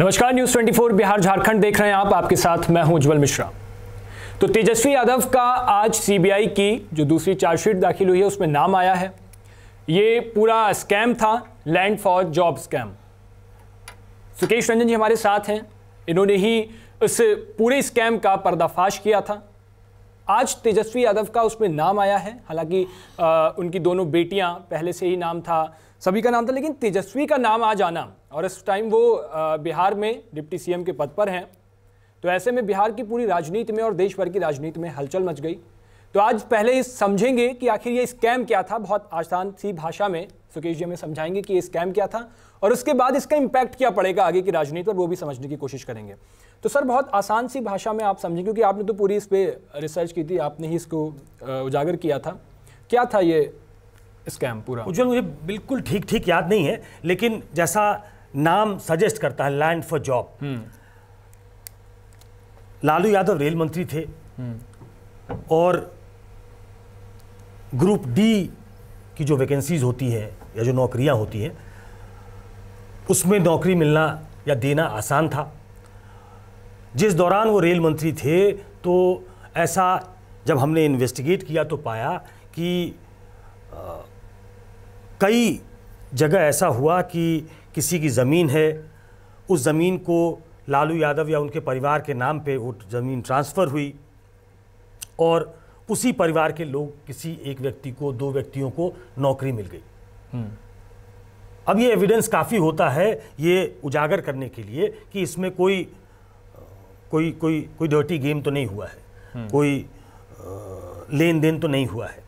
नमस्कार न्यूज 24 बिहार झारखंड देख रहे हैं आप आपके साथ मैं हूं उज्जवल मिश्रा तो तेजस्वी यादव का आज सीबीआई की जो दूसरी चार्जशीट दाखिल हुई है उसमें नाम आया है ये पूरा स्कैम था land for job scam Sukesh Ranjan ji हमारे साथ हैं इन्होंने ही इस पूरे स्कैम का पर्दाफाश किया था आज तेजस्वी यादव का उसमें नाम आया है हालांकि उनकी दोनों बेटियां पहले से ही नाम था सभी का नाम था लेकिन तेजस्वी का नाम आज आना और इस टाइम वो बिहार में डिप्टी सीएम के पद पर हैं तो ऐसे में बिहार की पूरी राजनीति में और देश भर की राजनीति में हलचल मच गई तो आज पहले ये समझेंगे कि आखिर ये स्कैम क्या था बहुत आसान सी भाषा में सुकेश जी हमें समझाएंगे कि ये स्कैम क्या था और उसके बाद इसका इम्पैक्ट क्या पड़ेगा आगे की राजनीति पर वो भी समझने की कोशिश करेंगे तो सर बहुत आसान सी भाषा में आप समझें क्योंकि आपने तो पूरी इस पर रिसर्च की थी आपने ही इसको उजागर किया था क्या था ये स्कैम पूरा उज्जवल मुझे बिल्कुल ठीक ठीक याद नहीं है लेकिन जैसा नाम सजेस्ट करता है land for job Lalu Yadav rail मंत्री थे हम्म। और ग्रुप डी की जो वैकेंसीज होती है या जो नौकरियां होती हैं उसमें नौकरी मिलना या देना आसान था जिस दौरान वो रेल मंत्री थे तो ऐसा जब हमने इन्वेस्टिगेट किया तो पाया कि कई जगह ऐसा हुआ कि किसी की ज़मीन है उस ज़मीन को लालू यादव या उनके परिवार के नाम पे वो ज़मीन ट्रांसफ़र हुई और उसी परिवार के लोग किसी एक व्यक्ति को दो व्यक्तियों को नौकरी मिल गई हम्म। अब ये एविडेंस काफ़ी होता है ये उजागर करने के लिए कि इसमें कोई कोई कोई कोई डर्टी गेम तो नहीं हुआ है हम्म। कोई लेन देन तो नहीं हुआ है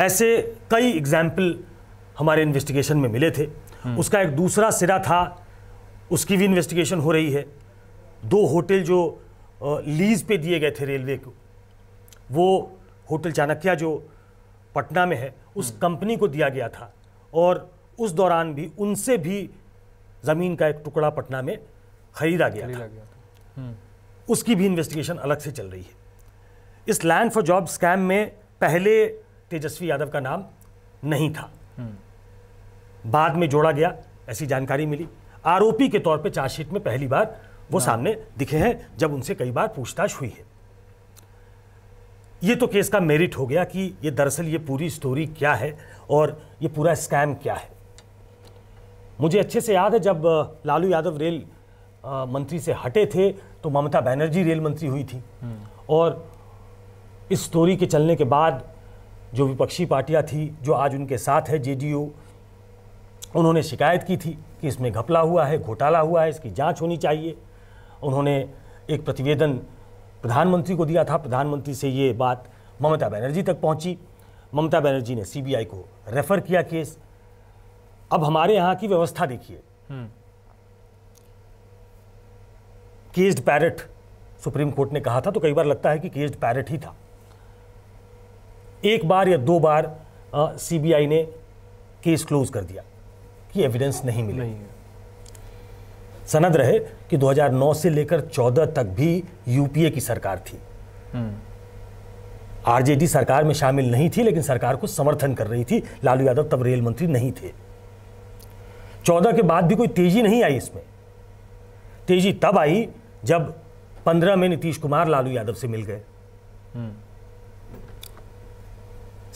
ऐसे कई एग्जाम्पल हमारे इन्वेस्टिगेशन में मिले थे हम्म। उसका एक दूसरा सिरा था उसकी भी इन्वेस्टिगेशन हो रही है दो होटल जो लीज़ पे दिए गए थे रेलवे को वो होटल चाणक्य जो पटना में है उस कंपनी हम्म। को दिया गया था और उस दौरान भी उनसे भी ज़मीन का एक टुकड़ा पटना में खरीदा गया था, गया था। हम्म। उसकी भी इन्वेस्टिगेशन अलग से चल रही है इस लैंड फॉर जॉब स्कैम में पहले तेजस्वी यादव का नाम नहीं था हम्म। बाद में जोड़ा गया ऐसी जानकारी मिली आरोपी के तौर पे चार्जशीट में पहली बार वो हाँ। सामने दिखे हैं जब उनसे कई बार पूछताछ हुई है ये तो केस का मेरिट हो गया कि ये दरअसल ये पूरी स्टोरी क्या है और ये पूरा स्कैम क्या है मुझे अच्छे से याद है जब लालू यादव रेल मंत्री से हटे थे तो ममता बनर्जी रेल मंत्री हुई थी हम्म। और इस स्टोरी के चलने के बाद जो विपक्षी पार्टियां थी जो आज उनके साथ है जेडीयू उन्होंने शिकायत की थी कि इसमें घपला हुआ है घोटाला हुआ है इसकी जांच होनी चाहिए उन्होंने एक प्रतिवेदन प्रधानमंत्री को दिया था प्रधानमंत्री से ये बात ममता बनर्जी तक पहुंची ममता बनर्जी ने सीबीआई को रेफर किया केस अब हमारे यहाँ की व्यवस्था देखिए हम्म। केस्ड पैरट सुप्रीम कोर्ट ने कहा था तो कई बार लगता है कि केस्ड पैरट ही था एक बार या दो बार सीबीआई ने केस क्लोज कर दिया कि एविडेंस नहीं मिला सनद रहे कि 2009 से लेकर 14 तक भी यूपीए की सरकार थी आरजेडी हम्म। सरकार में शामिल नहीं थी लेकिन सरकार को समर्थन कर रही थी लालू यादव तब रेल मंत्री नहीं थे 14 के बाद भी कोई तेजी नहीं आई इसमें तेजी तब आई जब 15 में नीतीश कुमार लालू यादव से मिल गए हम्म।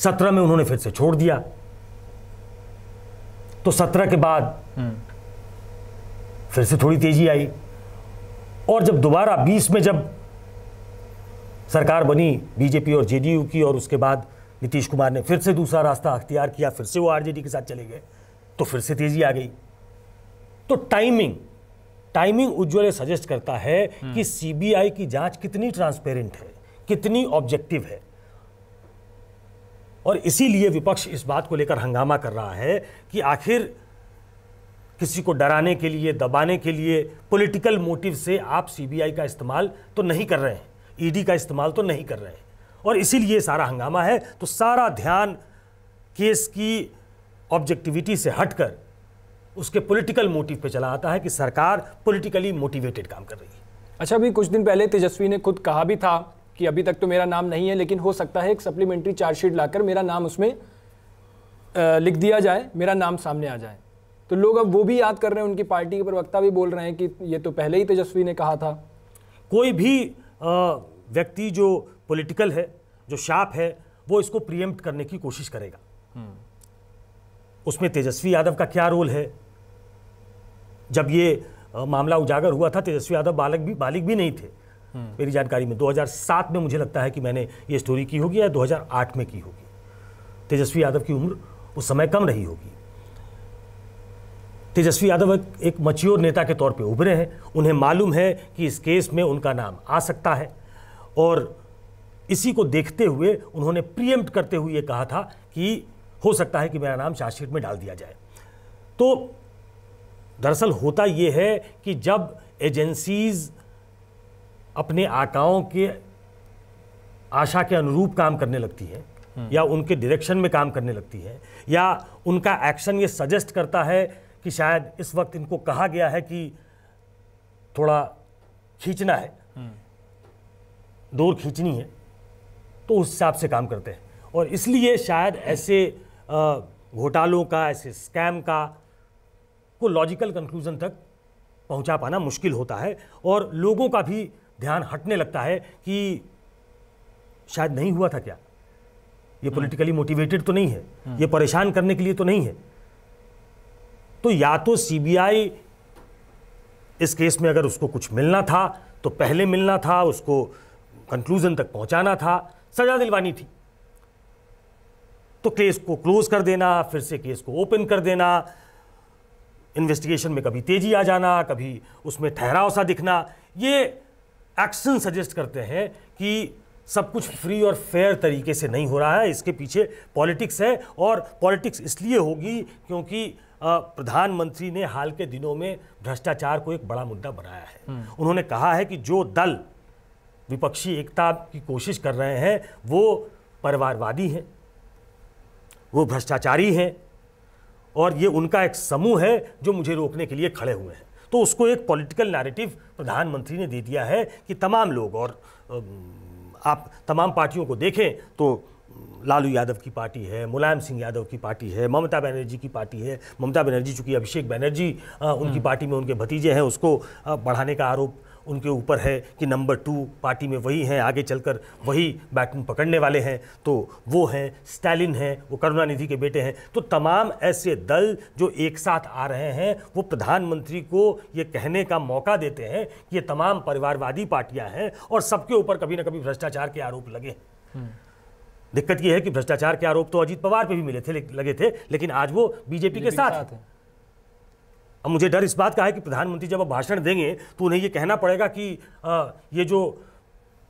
सत्रह में उन्होंने फिर से छोड़ दिया तो सत्रह के बाद हम्म। फिर से थोड़ी तेजी आई और जब दोबारा बीस में जब सरकार बनी बीजेपी और जेडीयू की और उसके बाद नीतीश कुमार ने फिर से दूसरा रास्ता अख्तियार किया फिर से वो आरजेडी के साथ चले गए तो फिर से तेजी आ गई तो टाइमिंग टाइमिंग उज्ज्वल सजेस्ट करता है हम्म। कि सीबीआई की जांच कितनी ट्रांसपेरेंट है कितनी ऑब्जेक्टिव है और इसीलिए विपक्ष इस बात को लेकर हंगामा कर रहा है कि आखिर किसी को डराने के लिए दबाने के लिए पॉलिटिकल मोटिव से आप सीबीआई का इस्तेमाल तो नहीं कर रहे हैं ईडी e का इस्तेमाल तो नहीं कर रहे हैं और इसीलिए सारा हंगामा है तो सारा ध्यान केस की ऑब्जेक्टिविटी से हटकर उसके पॉलिटिकल मोटिव पे चला आता है कि सरकार पॉलिटिकली मोटिवेटेड काम कर रही है अच्छा अभी कुछ दिन पहले तेजस्वी ने खुद कहा भी था कि अभी तक तो मेरा नाम नहीं है लेकिन हो सकता है एक सप्लीमेंट्री चार्जशीट लाकर मेरा नाम उसमें लिख दिया जाए मेरा नाम सामने आ जाए तो लोग अब वो भी याद कर रहे हैं उनकी पार्टी के प्रवक्ता भी बोल रहे हैं कि ये तो पहले ही तेजस्वी ने कहा था कोई भी व्यक्ति जो पॉलिटिकल है जो शाप है वो इसको प्रियम्प्ट करने की कोशिश करेगा हम्म। उसमें तेजस्वी यादव का क्या रोल है जब ये मामला उजागर हुआ था तेजस्वी यादव बालक भी बालिक भी नहीं थे मेरी जानकारी में 2007 में मुझे लगता है कि मैंने ये स्टोरी की होगी या 2008 में की होगी तेजस्वी यादव की उम्र उस समय कम रही होगी तेजस्वी यादव एक, मच्योर नेता के तौर पे उभरे हैं उन्हें मालूम है कि इस केस में उनका नाम आ सकता है और इसी को देखते हुए उन्होंने प्रियम्प्ट करते हुए कहा था कि हो सकता है कि मेरा नाम चार्जशीट में डाल दिया जाए तो दरअसल होता यह है कि जब एजेंसीज़ अपने आकाओं के आशा के अनुरूप काम करने लगती है हम्म। या उनके डायरेक्शन में काम करने लगती है या उनका एक्शन ये सजेस्ट करता है कि शायद इस वक्त इनको कहा गया है कि थोड़ा खींचना है हम्म। दूर खींचनी है तो उस हिसाब से काम करते हैं और इसलिए शायद ऐसे घोटालों का ऐसे स्कैम का को लॉजिकल कंक्लूज़न तक पहुंचा पाना मुश्किल होता है और लोगों का भी ध्यान हटने लगता है कि शायद नहीं हुआ था क्या ये पॉलिटिकली हम्म। मोटिवेटेड तो नहीं है हम्म। ये परेशान करने के लिए तो नहीं है तो या तो सीबीआई इस केस में अगर उसको कुछ मिलना था तो पहले मिलना था उसको कंक्लूजन तक पहुंचाना था सजा दिलवानी थी तो केस को क्लोज कर देना फिर से केस को ओपन कर देना इन्वेस्टिगेशन में कभी तेजी आ जाना कभी उसमें ठहराव सा दिखना ये एक्शन सजेस्ट करते हैं कि सब कुछ फ्री और फेयर तरीके से नहीं हो रहा है इसके पीछे पॉलिटिक्स है और पॉलिटिक्स इसलिए होगी क्योंकि प्रधानमंत्री ने हाल के दिनों में भ्रष्टाचार को एक बड़ा मुद्दा बनाया है हम्म। उन्होंने कहा है कि जो दल विपक्षी एकता की कोशिश कर रहे हैं वो परिवारवादी हैं वो भ्रष्टाचारी हैं और ये उनका एक समूह है जो मुझे रोकने के लिए खड़े हुए हैं तो उसको एक पॉलिटिकल नैरेटिव प्रधानमंत्री ने दे दिया है कि तमाम लोग और आप तमाम पार्टियों को देखें तो लालू यादव की पार्टी है मुलायम सिंह यादव की पार्टी है ममता बनर्जी की पार्टी है ममता बनर्जी चूंकि अभिषेक बनर्जी उनकी हम्म। पार्टी में उनके भतीजे हैं उसको बढ़ाने का आरोप उनके ऊपर है कि नंबर टू पार्टी में वही हैं आगे चलकर वही बैटन पकड़ने वाले हैं तो वो हैं स्टालिन हैं वो करुणानिधि के बेटे हैं तो तमाम ऐसे दल जो एक साथ आ रहे हैं वो प्रधानमंत्री को ये कहने का मौका देते हैं कि ये तमाम परिवारवादी पार्टियां हैं और सबके ऊपर कभी ना कभी भ्रष्टाचार के आरोप लगे दिक्कत यह है कि भ्रष्टाचार के आरोप तो अजीत पवार पे भी मिले थे लगे थे लेकिन आज वो बीजेपी, के साथ हैं अब मुझे डर इस बात का है कि प्रधानमंत्री जब भाषण देंगे तो उन्हें ये कहना पड़ेगा कि आ, ये जो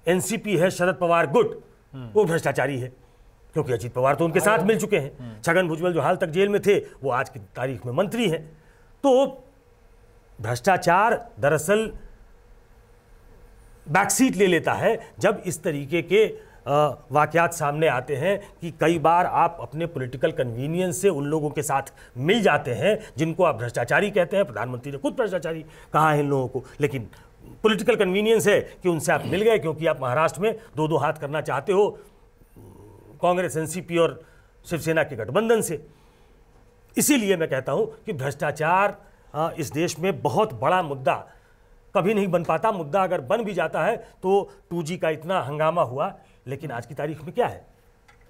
एनसीपी है शरद पवार गुट हम्म। वो भ्रष्टाचारी है क्योंकि अजीत पवार तो उनके साथ मिल चुके हैं हम्म। छगन भुजबल जो हाल तक जेल में थे वो आज की तारीख में मंत्री हैं तो भ्रष्टाचार दरअसल बैकसीट ले लेता है जब इस तरीके के वाक़ात सामने आते हैं कि कई बार आप अपने पॉलिटिकल कन्वीनियंस से उन लोगों के साथ मिल जाते हैं जिनको आप भ्रष्टाचारी कहते हैं प्रधानमंत्री ने खुद भ्रष्टाचारी कहा है इन लोगों को लेकिन पॉलिटिकल कन्वीनियंस है कि उनसे आप मिल गए क्योंकि आप महाराष्ट्र में दो दो हाथ करना चाहते हो कांग्रेस एन और शिवसेना के गठबंधन से इसीलिए मैं कहता हूँ कि भ्रष्टाचार इस देश में बहुत बड़ा मुद्दा कभी नहीं बन पाता मुद्दा अगर बन भी जाता है तो टू का इतना हंगामा हुआ लेकिन आज की तारीख में क्या है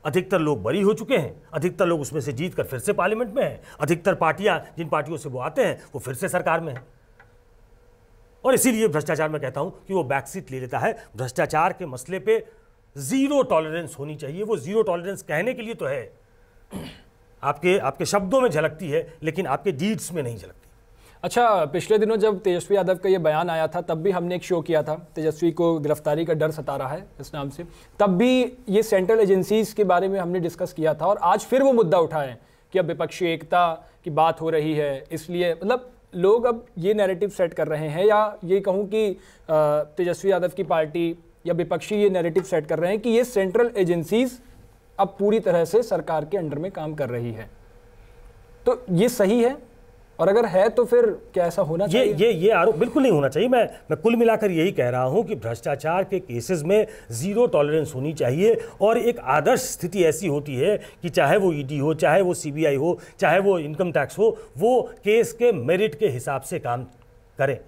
अधिकतर लोग बरी हो चुके हैं अधिकतर लोग उसमें से जीत कर फिर से पार्लियामेंट में हैं अधिकतर पार्टियां जिन पार्टियों से वो आते हैं वो फिर से सरकार में हैं और इसीलिए भ्रष्टाचार में कहता हूं कि वो बैकसीट ले लेता है भ्रष्टाचार के मसले पे जीरो टॉलरेंस होनी चाहिए वो जीरो टॉलरेंस कहने के लिए तो है आपके आपके शब्दों में झलकती है लेकिन आपके डीड्स में नहीं झलकती अच्छा पिछले दिनों जब तेजस्वी यादव का ये बयान आया था तब भी हमने एक शो किया था तेजस्वी को गिरफ्तारी का डर सता रहा है इस नाम से तब भी ये सेंट्रल एजेंसीज के बारे में हमने डिस्कस किया था और आज फिर वो मुद्दा है कि अब विपक्षी एकता की बात हो रही है इसलिए मतलब लोग अब ये नैरेटिव सेट कर रहे हैं या ये कहूँ कि तेजस्वी यादव की पार्टी या विपक्षी ये नैरेटिव सेट कर रहे हैं कि ये सेंट्रल एजेंसीज अब पूरी तरह से सरकार के अंडर में काम कर रही है तो ये सही है और अगर है तो फिर क्या ऐसा होना ये, चाहिए ये ये आरोप बिल्कुल नहीं होना चाहिए मैं मैं कुल मिलाकर यही कह रहा हूँ कि भ्रष्टाचार के केसेस में ज़ीरो टॉलरेंस होनी चाहिए और एक आदर्श स्थिति ऐसी होती है कि चाहे वो ईडी e हो चाहे वो सीबीआई हो चाहे वो इनकम टैक्स हो वो केस के मेरिट के हिसाब से काम करें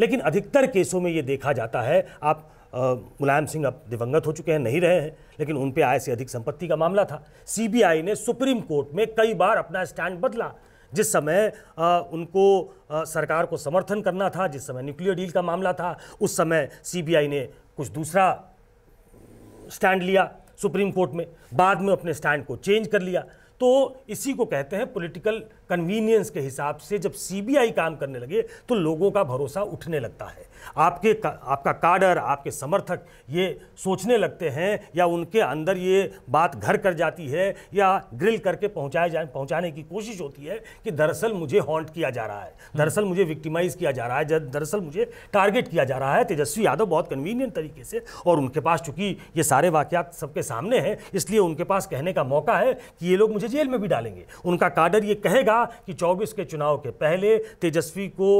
लेकिन अधिकतर केसों में ये देखा जाता है आप मुलायम सिंह अब दिवंगत हो चुके हैं नहीं रहे हैं लेकिन उन पर आय से अधिक संपत्ति का मामला था सीबीआई ने सुप्रीम कोर्ट में कई बार अपना स्टैंड बदला जिस समय आ, उनको आ, सरकार को समर्थन करना था जिस समय न्यूक्लियर डील का मामला था उस समय सीबीआई ने कुछ दूसरा स्टैंड लिया सुप्रीम कोर्ट में बाद में अपने स्टैंड को चेंज कर लिया तो इसी को कहते हैं पॉलिटिकल कन्वीनियंस के हिसाब से जब सीबीआई काम करने लगे तो लोगों का भरोसा उठने लगता है आपके का, आपका काडर आपके समर्थक ये सोचने लगते हैं या उनके अंदर ये बात घर कर जाती है या ग्रिल करके पहुंचाए जाए पहुंचाने की कोशिश होती है कि दरअसल मुझे हॉन्ट किया जा रहा है हम्म। दरअसल मुझे विक्टिमाइज किया जा रहा है दरअसल मुझे टारगेट किया जा रहा है तेजस्वी यादव बहुत कन्वीनियंट तरीके से और उनके पास चूंकि ये सारे वाक्यात सबके सामने हैं इसलिए उनके पास कहने का मौका है कि ये लोग मुझे जेल में भी डालेंगे उनका काडर ये कहेगा था कि 24 के चुनाव के पहले तेजस्वी को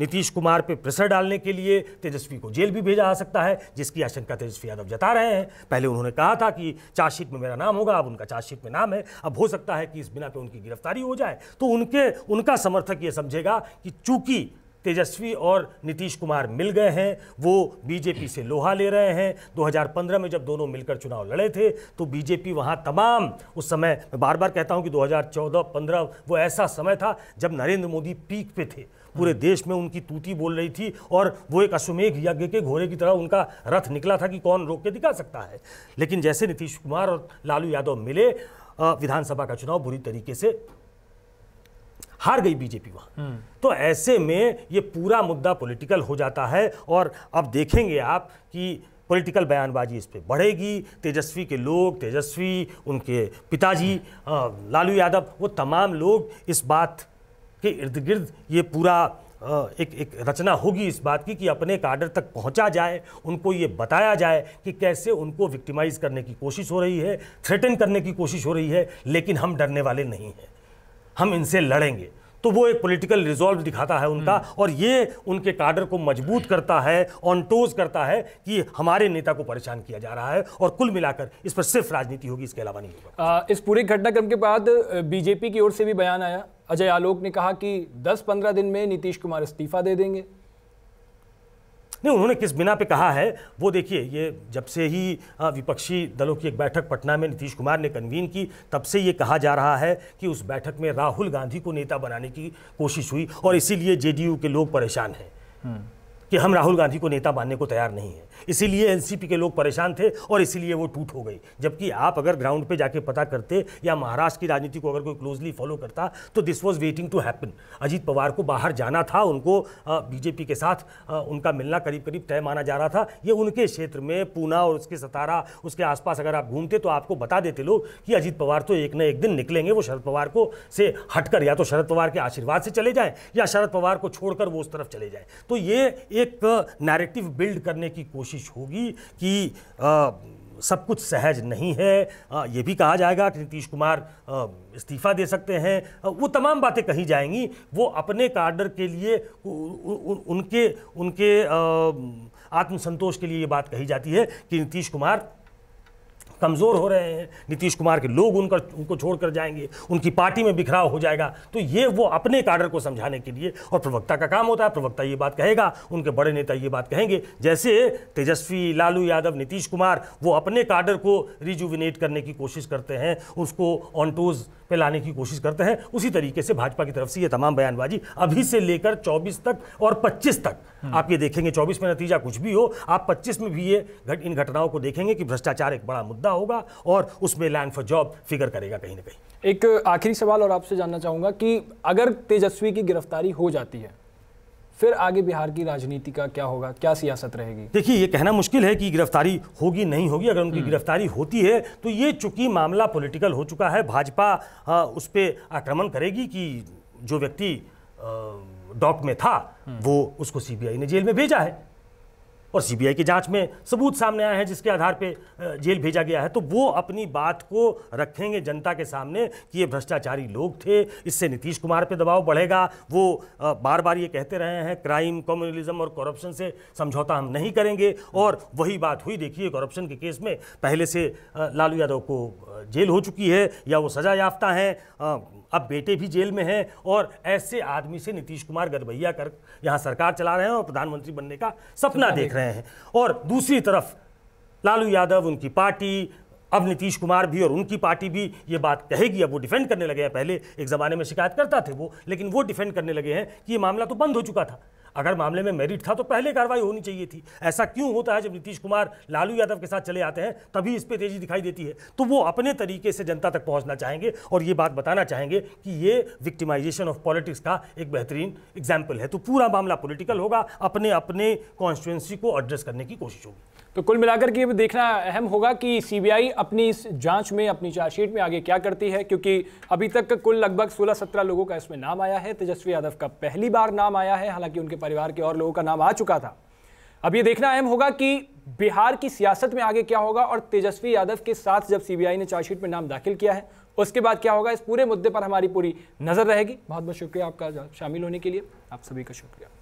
नीतीश कुमार पे प्रेशर डालने के लिए तेजस्वी को जेल भी भेजा जा सकता है जिसकी आशंका तेजस्वी यादव जता रहे हैं पहले उन्होंने कहा था कि चार्जशीट में मेरा नाम होगा अब उनका चार्जशीट में नाम है अब हो सकता है कि इस बिना पे उनकी गिरफ्तारी हो जाए तो उनके उनका समर्थक ये समझेगा कि चूंकि तेजस्वी और नीतीश कुमार मिल गए हैं वो बीजेपी से लोहा ले रहे हैं 2015 में जब दोनों मिलकर चुनाव लड़े थे तो बीजेपी वहाँ तमाम उस समय मैं बार बार कहता हूँ कि 2014-15 वो ऐसा समय था जब नरेंद्र मोदी पीक पे थे पूरे हम्म। देश में उनकी तूती बोल रही थी और वो एक अश्वमेघ यज्ञ के घोड़े की तरह उनका रथ निकला था कि कौन रोक के दिखा सकता है लेकिन जैसे नीतीश कुमार और लालू यादव मिले विधानसभा का चुनाव बुरी तरीके से हार गई बीजेपी वहाँ हम्म। तो ऐसे में ये पूरा मुद्दा पॉलिटिकल हो जाता है और अब देखेंगे आप कि पॉलिटिकल बयानबाजी इस पर बढ़ेगी तेजस्वी के लोग तेजस्वी उनके पिताजी लालू यादव वो तमाम लोग इस बात के इर्द गिर्द ये पूरा एक एक रचना होगी इस बात की कि अपने कार्डर तक पहुंचा जाए उनको ये बताया जाए कि कैसे उनको विक्टिमाइज़ करने की कोशिश हो रही है थ्रेटन करने की कोशिश हो रही है लेकिन हम डरने वाले नहीं हैं हम इनसे लड़ेंगे तो वो एक पॉलिटिकल रिजॉल्व दिखाता है उनका हम्म। और ये उनके काडर को मजबूत करता है ऑन टोज करता है कि हमारे नेता को परेशान किया जा रहा है और कुल मिलाकर इस पर सिर्फ राजनीति होगी इसके अलावा नहीं होगा इस पूरे घटनाक्रम के बाद बीजेपी की ओर से भी बयान आया अजय आलोक ने कहा कि 10-15 दिन में नीतीश कुमार इस्तीफा दे देंगे नहीं उन्होंने किस बिना पे कहा है वो देखिए ये जब से ही विपक्षी दलों की एक बैठक पटना में नीतीश कुमार ने कन्वीन की तब से ये कहा जा रहा है कि उस बैठक में राहुल गांधी को नेता बनाने की कोशिश हुई और इसीलिए जेडीयू के लोग परेशान हैं हम्म। कि हम राहुल गांधी को नेता मानने को तैयार नहीं है इसीलिए एनसीपी के लोग परेशान थे और इसीलिए वो टूट हो गई जबकि आप अगर ग्राउंड पे जाके पता करते या महाराष्ट्र की राजनीति को अगर कोई क्लोजली फॉलो करता तो this was waiting to happen Ajit Pawar को बाहर जाना था उनको बीजेपी के साथ उनका मिलना करीब करीब तय माना जा रहा था ये उनके क्षेत्र में पूना और उसके सतारा उसके आसपास अगर आप घूमते तो आपको बता देते लोग कि अजीत पवार तो एक न एक दिन निकलेंगे वो शरद पवार को से हटकर या तो शरद पवार के आशीर्वाद से चले जाएँ या शरद पवार को छोड़कर वो उस तरफ चले जाएँ तो ये एक नैरेटिव बिल्ड करने की कोशिश होगी कि आ, सब कुछ सहज नहीं है ये भी कहा जाएगा कि नीतीश कुमार इस्तीफा दे सकते हैं वो तमाम बातें कही जाएंगी वो अपने कार्डर के लिए उनके उनके आत्मसंतोष के लिए ये बात कही जाती है कि नीतीश कुमार कमज़ोर हो रहे हैं नीतीश कुमार के लोग उनका उनको छोड़कर जाएंगे उनकी पार्टी में बिखराव हो जाएगा तो ये वो अपने काडर को समझाने के लिए और प्रवक्ता का काम होता है प्रवक्ता ये बात कहेगा उनके बड़े नेता ये बात कहेंगे जैसे तेजस्वी लालू यादव नीतीश कुमार वो अपने काडर को रिजुविनेट करने की कोशिश करते हैं उसको ऑनटोज पे लाने की कोशिश करते हैं उसी तरीके से भाजपा की तरफ से ये तमाम बयानबाजी अभी से लेकर 24 तक और 25 तक हम्म। आप ये देखेंगे 24 में नतीजा कुछ भी हो आप 25 में भी ये घट इन घटनाओं को देखेंगे कि भ्रष्टाचार एक बड़ा मुद्दा होगा और उसमें लैंड फॉर जॉब फिगर करेगा कहीं ना कहीं एक आखिरी सवाल और आपसे जानना चाहूँगा कि अगर तेजस्वी की गिरफ्तारी हो जाती है फिर आगे बिहार की राजनीति का क्या होगा क्या सियासत रहेगी देखिए ये कहना मुश्किल है कि गिरफ्तारी होगी नहीं होगी अगर उनकी हम्म। गिरफ्तारी होती है तो ये चूंकि मामला पॉलिटिकल हो चुका है भाजपा हाँ, उस पर आक्रमण करेगी कि जो व्यक्ति डॉक में था हम्म। वो उसको सीबीआई ने जेल में भेजा है और सीबीआई की जांच में सबूत सामने आए हैं जिसके आधार पर जेल भेजा गया है तो वो अपनी बात को रखेंगे जनता के सामने कि ये भ्रष्टाचारी लोग थे इससे नीतीश कुमार पर दबाव बढ़ेगा वो बार बार ये कहते रहे हैं क्राइम कम्युनलिज्म और करप्शन से समझौता हम नहीं करेंगे और वही बात हुई देखिए करप्शन के केस में पहले से लालू यादव को जेल हो चुकी है या वो सजा याफ्ता हैं अब बेटे भी जेल में हैं और ऐसे आदमी से नीतीश कुमार गदभैया कर यहाँ सरकार चला रहे हैं और प्रधानमंत्री बनने का सपना देख रहे हैं और दूसरी तरफ लालू यादव उनकी पार्टी अब नीतीश कुमार भी और उनकी पार्टी भी ये बात कहेगी अब वो डिफेंड करने लगे हैं पहले एक ज़माने में शिकायत करता थे वो लेकिन वो डिफेंड करने लगे हैं कि ये मामला तो बंद हो चुका था अगर मामले में मेरिट था तो पहले कार्रवाई होनी चाहिए थी ऐसा क्यों होता है जब नीतीश कुमार लालू यादव के साथ चले आते हैं तभी इस पर तेजी दिखाई देती है तो वो अपने तरीके से जनता तक पहुंचना चाहेंगे और ये बात बताना चाहेंगे कि ये विक्टिमाइजेशन ऑफ पॉलिटिक्स का एक बेहतरीन एग्जाम्पल है तो पूरा मामला पोलिटिकल होगा अपने अपने कॉन्स्टिट्युएंसी को एड्रेस करने की कोशिश होगी तो कुल मिलाकर के देखना अहम होगा कि सीबीआई अपनी इस जांच में अपनी चार्जशीट में आगे क्या करती है क्योंकि अभी तक कुल लगभग 16-17 लोगों का इसमें नाम आया है तेजस्वी यादव का पहली बार नाम आया है हालांकि उनके परिवार के और लोगों का नाम आ चुका था अब ये देखना अहम होगा कि बिहार की सियासत में आगे क्या होगा और तेजस्वी यादव के साथ जब सीबीआई ने चार्जशीट में नाम दाखिल किया है उसके बाद क्या होगा इस पूरे मुद्दे पर हमारी पूरी नज़र रहेगी बहुत बहुत शुक्रिया आपका शामिल होने के लिए आप सभी का शुक्रिया